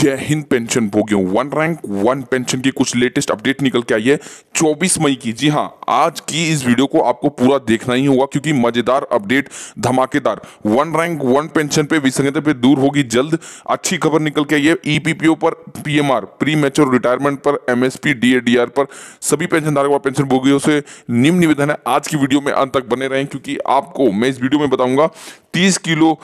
जय हिंद पेंशन भोगियों वन रैंक वन पेंशन की कुछ लेटेस्ट अपडेट निकल के आई है 24 मई की जी हाँ आज की इस वीडियो को आपको पूरा देखना ही होगा क्योंकि मजेदार अपडेट धमाकेदार वन रैंक वन पेंशन पे विसंगता पे दूर होगी जल्द अच्छी खबर निकल के आई है ईपीपीओ e पर पीएमआर प्री मेच्योर रिटायरमेंट पर एमएसपी डीएडीआर पर सभी पेंशन धारकों और पेंशन भोगियों से निम्न निवेदन है आज की वीडियो में अंत तक बने रहें क्योंकि आपको मैं इस वीडियो में बताऊंगा तीस किलो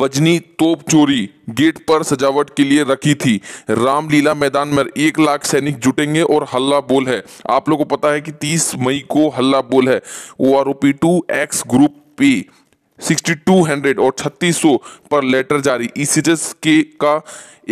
बजनी तोप चोरी गेट पर सजावट के लिए रखी थी रामलीला मैदान में एक लाख सैनिक जुटेंगे और हल्ला बोल है आप लोगों को पता है कि 30 मई को हल्ला बोल है O R O P two X group P 6200 और 3600 पर लेटर जारी ईसीएस e के का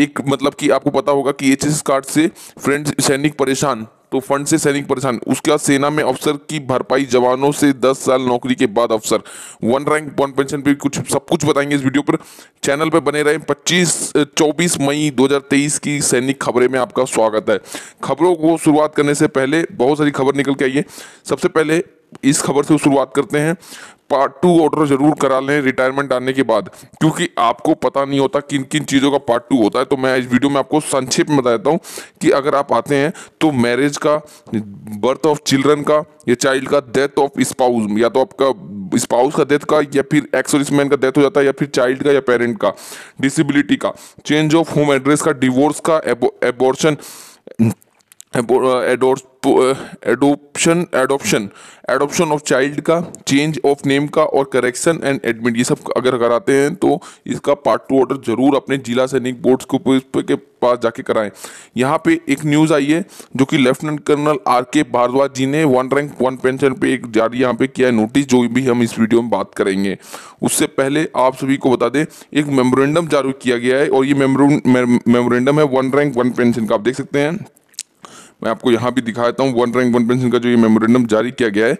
एक मतलब कि आपको पता होगा कि एच e कार्ड से फ्रेंड सैनिक परेशान तो फंड से सैनिक परेशान उसके बाद सेना में अफसर की भरपाई जवानों से 10 साल नौकरी के बाद अफसर वन रैंक वन पेंशन पे कुछ सब कुछ बताएंगे इस वीडियो पर चैनल पर बने रहें 25 24 मई 2023 की सैनिक खबरें में आपका स्वागत है खबरों को शुरुआत करने से पहले बहुत सारी खबर निकल के आई है सबसे पहले इस खबर से शुरुआत करते हैं पार्ट टू ऑर्डर जरूर करा लें रिटायरमेंट आने के बाद क्योंकि आपको पता नहीं होता किन किन चीज़ों का पार्ट टू होता है तो मैं इस वीडियो में आपको संक्षेप में बता देता हूँ कि अगर आप आते हैं तो मैरिज का बर्थ ऑफ चिल्ड्रन का या चाइल्ड का डेथ ऑफ स्पाउस या तो आपका स्पाउस का डेथ का या फिर एक्सोरिस मैन का डेथ हो जाता है या फिर चाइल्ड का या पेरेंट का डिसबिलिटी का चेंज ऑफ होम एड्रेस का डिवोर्स का abortion adoption adoption adoption of child का चेंज ऑफ नेम का और करेक्शन एंड एडमिट ये सब अगर कराते हैं तो इसका पार्ट टू ऑर्डर जरूर अपने जिला सैनिक बोर्ड के पास जाके कराएं यहाँ पे एक न्यूज़ आई है जो कि लेफ्टिनेंट कर्नल आर के भारद्वाज जी ने वन रैंक वन पेंशन पे एक जारी यहाँ पे किया है नोटिस जो भी हम इस वीडियो में बात करेंगे उससे पहले आप सभी को बता दें एक मेमोरेंडम जारी किया गया है और ये मेमोरेंडम है वन रैंक वन पेंशन का आप देख सकते हैं मैं आपको यहाँ भी दिखाता हूँ वन रैंक वन पेंशन का जो ये मेमोरेंडम जारी किया गया है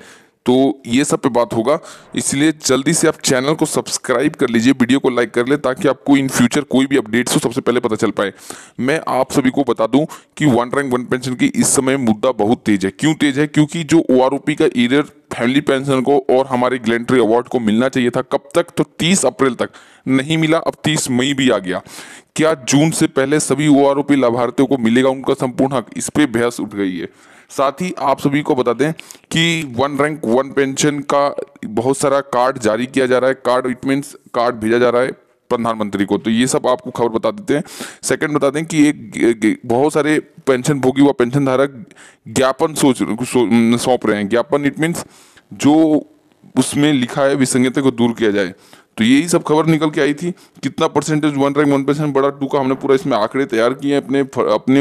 तो ये सब पे बात होगा इसलिए जल्दी से आप चैनल को सब्सक्राइब कर लीजिए वीडियो को लाइक कर ले ताकि आपको इन फ्यूचर कोई भी अपडेट्स हो सबसे पहले पता चल पाए मैं आप सभी को बता दूं कि वन रैंक वन पेंशन की इस समय मुद्दा बहुत तेज है क्यों तेज है क्योंकि जो ओ का ईरियर फैमिली पेंशन को और हमारे ग्लेंट्री अवार्ड को मिलना चाहिए था कब तक तो 30 अप्रैल तक नहीं मिला अब 30 मई भी आ गया क्या जून से पहले सभी ओ लाभार्थियों को मिलेगा उनका संपूर्ण हक इस पर बहस उठ गई है साथ ही आप सभी को बता दें कि वन रैंक वन पेंशन का बहुत सारा कार्ड जारी किया जा रहा है कार्ड इट मीन्स कार्ड भेजा जा रहा है प्रधानमंत्री को तो ये सब आपको खबर बता देते हैं सेकंड बता दें कि एक बहुत सारे पेंशन भोगी व पेंशन धारक ज्ञापन सोच सौंप रहे हैं ज्ञापन इट मीन्स जो उसमें लिखा है विसंगता को दूर किया जाए तो यही सब खबर निकल के आई थी कितना percentage one rank one percent बड़ा टू का हमने पूरा इसमें आंकड़े तैयार किए हैं अपने अपने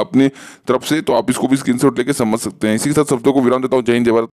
अपने तरफ से तो आप इसको भी स्क्रीनशॉट लेके समझ सकते हैं इसी के साथ शब्दों को विराम देता हूँ जय हिंद जय भारत